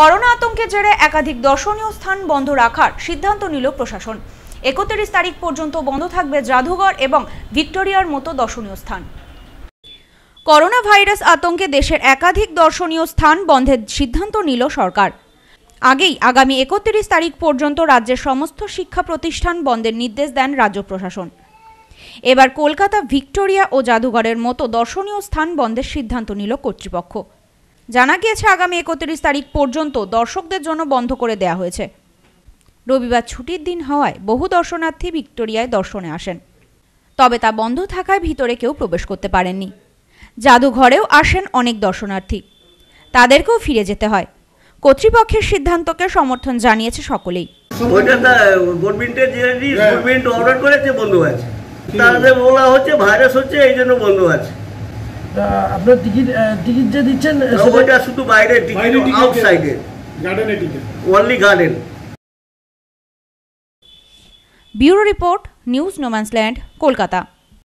Corona আতঙ্কের জেরে একাধিক দর্শনীয় স্থান বন্ধ রাখার সিদ্ধান্ত নিল প্রশাসন একত্রিশ তারিখ পর্যন্ত বন্ধ থাকবে জাদুঘর এবং ভিক্টোরিয়ার মতো দর্শনীয় স্থান করোনা ভাইরাস আতঙ্কে দেশের একাধিক দর্শনীয় স্থান বন্ধের সিদ্ধান্ত নিল সরকার আগেই আগামী একত্রিশ তারিখ পর্যন্ত রাজ্যের সমস্ত শিক্ষা প্রতিষ্ঠান বন্ধের নির্দেশ দেন রাজ্য প্রশাসন এবার কলকাতা ভিক্টোরিয়া ও জাদুঘরের মতো দর্শনীয় স্থান বন্ধের সিদ্ধান্ত নিল কর্তৃপক্ষ জানা গিয়েছে আগামী একত্রিশ তারিখ পর্যন্ত দর্শকদের জন্য বন্ধ করে দেয়া হয়েছে রবিবার ছুটির দিন হওয়ায় বহু দর্শনার্থী ভিক্টোরিয়ায় দর্শনে আসেন তবে তা বন্ধ থাকায় ভিতরে কেউ প্রবেশ করতে পারেননি জাদুঘরেও আসেন অনেক দর্শনার্থী তাদেরকেও ফিরে যেতে হয় কর্তৃপক্ষের সিদ্ধান্তকে সমর্থন জানিয়েছে সকলেই হ্যাঁ। বন্ধ আছে বলা হচ্ছে ভাইরাস হচ্ছে এই জন্য বন্ধ আছে আপনার টিকিট টিকিট যে দিচ্ছেন ওটা শুধু বাইরে টিকিট আউটসাইডে গার্ডেনে ticket only garden bureau report news no man's land Kolkata